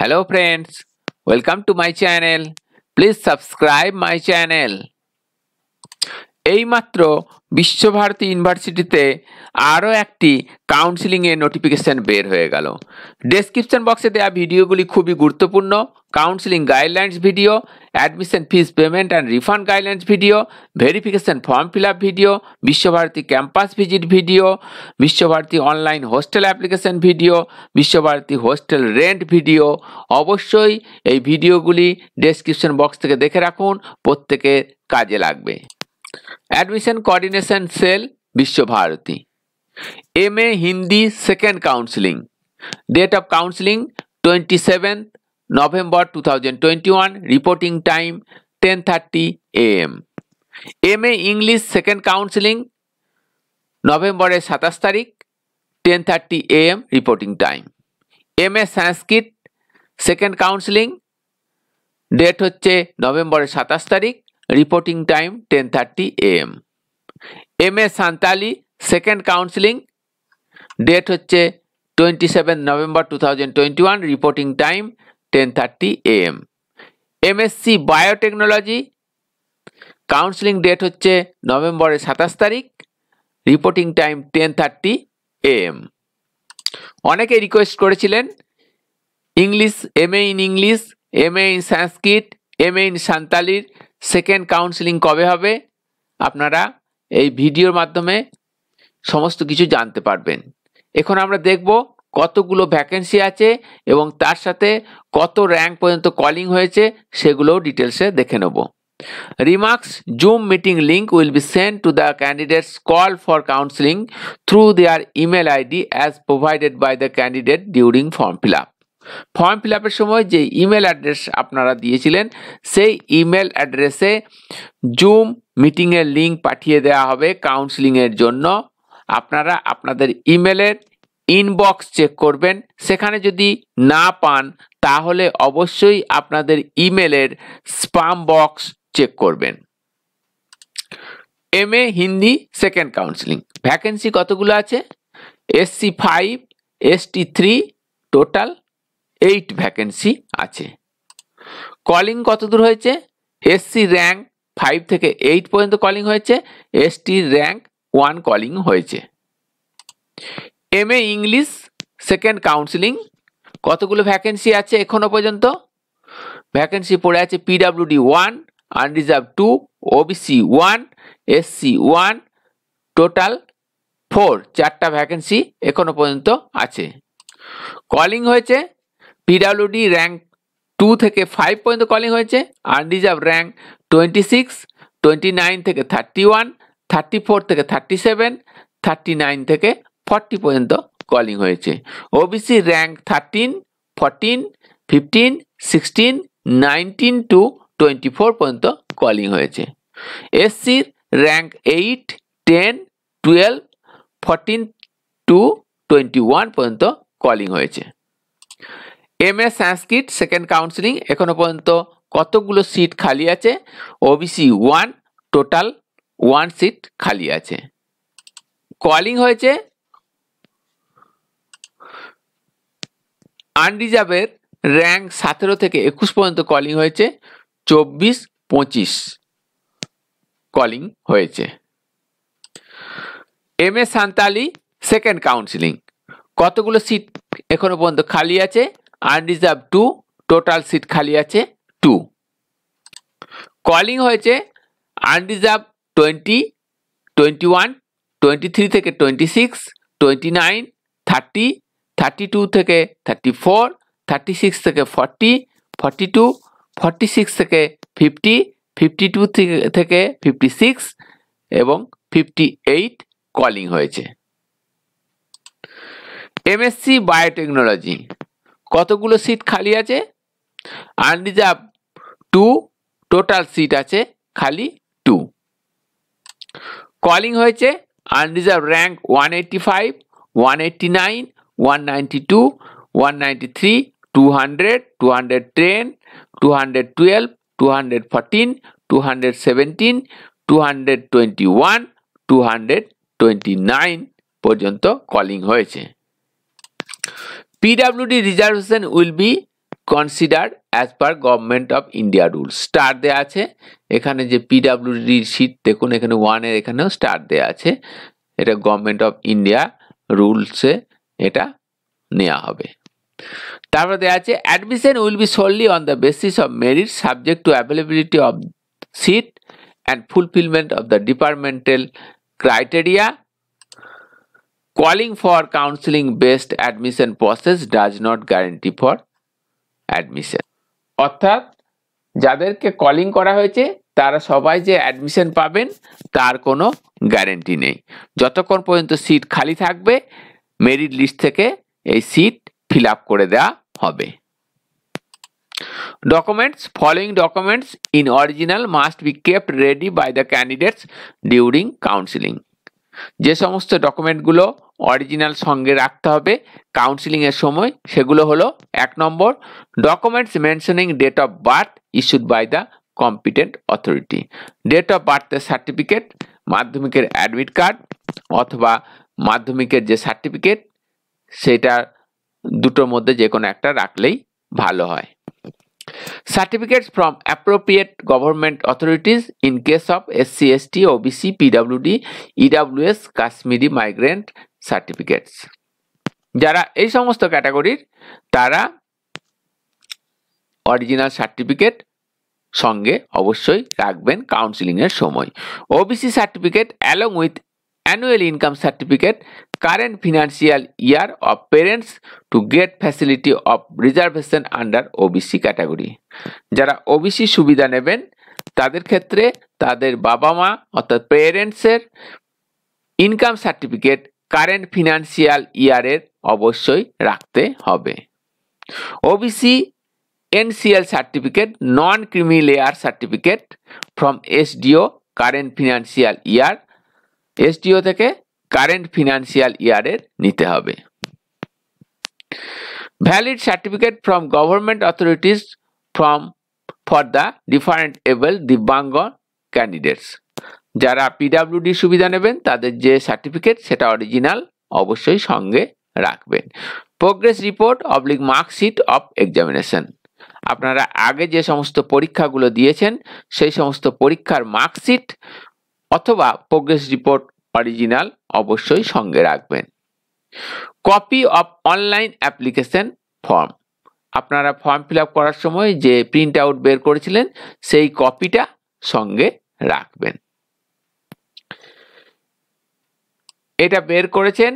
Hello friends, welcome to my channel. Please subscribe my channel. এইমাত্র বিশ্বভারতী ইউনিভার্সিটিতে আরও একটি কাউন্সিলিংয়ের নোটিফিকেশান বের হয়ে গেল ডেসক্রিপশন বক্সে দেওয়া ভিডিওগুলি খুবই গুরুত্বপূর্ণ counselling guidelines video admission fees payment and refund guidelines video verification form fill up video Visva Bharati campus visit video Visva Bharati online hostel application video Visva Bharati hostel rent video অবশ্যই এই ভিডিওগুলি ডেসক্রিপশন বক্স থেকে দেখে রাখুন প্রত্যেকের কাজে লাগবে admission coordination cell Visva Bharati M A Hindi second counselling date of counselling twenty seventh November two thousand twenty one reporting time ten thirty A M M A English second counselling নভেম্বরের সাতাশ তারিখ ten thirty A M reporting time M A Sanskrit second counselling date হচ্ছে নভেম্বরের সাতাশ তারিখ reporting time ten thirty M M A Santali second counselling date হচ্ছে twenty seven November two thousand twenty one reporting time ten thirty M MSc biotechnology counselling date হচ্ছে নভেম্বরের সাতাশ তারিখ reporting time ten thirty M অনেকে request করেছিলেন English M A in English M A in Sanskrit M A in সান্তালির second counselling কবে হবে আপনারা এই ভিডিওর মাধ্যমে সমস্ত কিছু জানতে পারবেন এখন আমরা দেখব কতগুলো ভ্যাকেন্সি আছে এবং তার সাথে কত র্যাঙ্ক পর্যন্ত কলিং হয়েছে সেগুলোও ডিটেলসে দেখে নেব remarks Zoom meeting link will be send to the candidates call for counselling through their email ID as provided by the candidate during form fill up form fill আপের সময় যে ইমেল অ্যাড্রেস আপনারা দিয়েছিলেন সেই ইমেল অ্যাড্রেসে zoom মিটিংয়ের link পাঠিয়ে দেওয়া হবে কাউন্সিলিংয়ের জন্য আপনারা আপনাদের ইমেলের ইনবক্স চেক করবেন সেখানে যদি না পান তাহলে অবশ্যই আপনাদের ইমেলের স্পাম বক্স চেক করবেন M A Hindi second counselling vacancy কতগুলো আছে SC five S T three total eight vacancy আছে কলিং কত দূর হয়েছে এসসি র্যাঙ্ক ফাইভ থেকে এইট পর্যন্ত কলিং হয়েছে এসটি র্যাঙ্ক ওয়ান কলিং হয়েছে M A English second counselling কতগুলো ভ্যাকেন্সি আছে এখনো পর্যন্ত ভ্যাকেন্সি পড়ে আছে PWD one unreserved two OBC one SC one total four চারটা ভ্যাকেন্সি এখনো পর্যন্ত আছে কলিং হয়েছে পিডাব্লিউডি র্যাঙ্ক টু থেকে ফাইভ পর্যন্ত কলিং হয়েছে আর reserve rank twenty six twenty nine থেকে থার্টি ওয়ান থার্টি ফোর থেকে থার্টি সেভেন থার্টি নাইন থেকে ফর্টি পর্যন্ত কলিং হয়েছে OBC rank thirteen fourteen fifteen sixteen nineteen to twenty four পর্যন্ত কলিং হয়েছে এসসির rank eight ten twelve fourteen to twenty one পর্যন্ত calling হয়েছে M A Sanskrit second counselling এখনো পর্যন্ত কতগুলো সিট খালি আছে OBC one total one seat খালি আছে কলিং হয়েছে আনরিজার্ভের র্যাঙ্ক সতেরো থেকে একুশ পর্যন্ত কলিং হয়েছে চব্বিশ পঁচিশ কলিং হয়েছে M A Santali second counselling কতগুলো সিট এখনো পর্যন্ত খালি আছে আনরিজার্ভ টু টোটাল সিট খালি আছে টু কলিং হয়েছে unreserved twenty twenty one twenty three থেকে twenty six twenty nine thirty thirty two থেকে থার্টি ফোর থার্টি সিক্স থেকে forty forty two forty six থেকে ফিফটি ফিফটি টু থেকে fifty six এবং fifty eight calling হয়েছে MSc biotechnology কতগুলো seat খালি আছে আনরিজার্ভ টু টোটাল সিট আছে খালি টু কলিং হয়েছে unreserved rank one eighty five one eighty nine one ninety two one ninety three two hundred two hundred ten two hundred twelve two hundred fourteen two hundred seventeen two hundred twenty one two hundred twenty nine পর্যন্ত calling হয়েছে PWD reservation will be consider as per government of India rule star দেওয়া আছে এখানে যে পিডাব্লিউডির seat দেখুন এখানে ওয়ানের এখানেও স্টার দেওয়া আছে এটা গভর্নমেন্ট অফ ইন্ডিয়া রুলসে এটা নেওয়া হবে তারপর দেওয়া আছে admission will be solely on the basis of merit subject to availability of seat and fulfilment of the departmental criteria Calling for counseling based admission process does not guarantee for admission. অর্থাৎ যাদেরকে calling করা হয়েছে তারা সবাই যে admission পাবেন তার কোনো গ্যারেন্টি নেই যতক্ষণ পর্যন্ত সিট খালি থাকবে মেরিট লিস্ট থেকে এই সিট ফিল আপ করে দেওয়া হবে documents following documents in original must be kept ready by the candidates during counselling যে সমস্ত ডকুমেন্টগুলো অরিজিনাল সঙ্গে রাখতে হবে কাউন্সিলিংয়ের সময় সেগুলো হলো এক নম্বর documents mentioning date of birth issued by the competent authority date of বার্থের সার্টিফিকেট মাধ্যমিকের অ্যাডমিট কার্ড অথবা মাধ্যমিকের যে সার্টিফিকেট সেটা দুটোর মধ্যে যে কোনো একটা রাখলেই ভালো হয় certificates from appropriate government authorities in case of S S C T O B SC ST OBC PWD S Kashmiri migrant certificates যারা এই সমস্ত ক্যাটাগরির তারা অরিজিনাল সার্টিফিকেট সঙ্গে অবশ্যই রাখবেন কাউন্সিলিংয়ের সময় OBC certificate along with annual income certificate current financial year of parents to get facility of reservation under OBC category যারা ওবিসি সুবিধা নেবেন তাদের ক্ষেত্রে তাদের বাবা মা অর্থাৎ পেরেন্টসের ইনকাম সার্টিফিকেট কারেন্ট ফিনান্সিয়াল ইয়ারের অবশ্যই রাখতে হবে OBC NCL certificate non creamy layer certificate from SDO current financial year SDO থেকে কারেন্ট ফিনান্সিয়াল ইয়ারের নিতে হবে valid certificate from government authorities from for the different able দিব্যাঙ্গ ক্যান্ডিডেটস যারা পিডাব্লিউডি সুবিধা নেবেন তাদের যে সার্টিফিকেট সেটা অরিজিনাল অবশ্যই সঙ্গে রাখবেন progress report oblique marksheet of examination আপনারা আগে যে সমস্ত পরীক্ষাগুলো দিয়েছেন সেই সমস্ত পরীক্ষার মার্কশিট অথবা প্রোগ্রেস রিপোর্ট অরিজিনাল অবশ্যই সঙ্গে রাখবেন copy of online application form আপনারা ফর্ম ফিল করার সময় যে প্রিন্ট আউট বের করেছিলেন সেই কপিটা সঙ্গে রাখবেন এটা বের করেছেন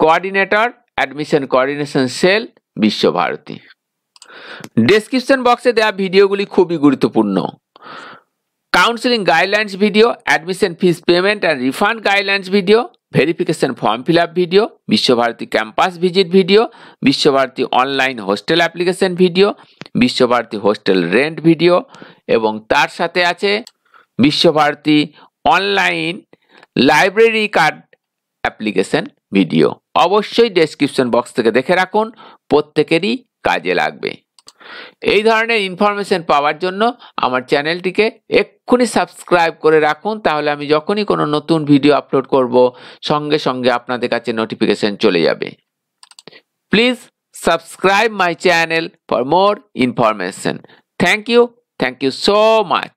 coordinator admission coordination cell Visva Bharati description বক্সে দেওয়া ভিডিওগুলি খুবই গুরুত্বপূর্ণ counselling guidelines video admission fees payment and refund guidelines video verification form fill up video Visva Bharati campus visit video Visva Bharati online hostel application video Visva Bharati hostel rent video এবং তার সাথে আছে Visva Bharati online library card application video অবশ্যই ডেসক্রিপশন বক্স থেকে দেখে রাখুন প্রত্যেকেরই কাজে লাগবে এই ধরনের ইনফরমেশন পাওয়ার জন্য আমার চ্যানেলটিকে এক্ষুনি সাবস্ক্রাইব করে রাখুন তাহলে আমি যখনই কোনো নতুন ভিডিও আপলোড করব সঙ্গে সঙ্গে আপনাদের কাছে নোটিফিকেশন চলে যাবে please subscribe my channel for more information thank you thank you so much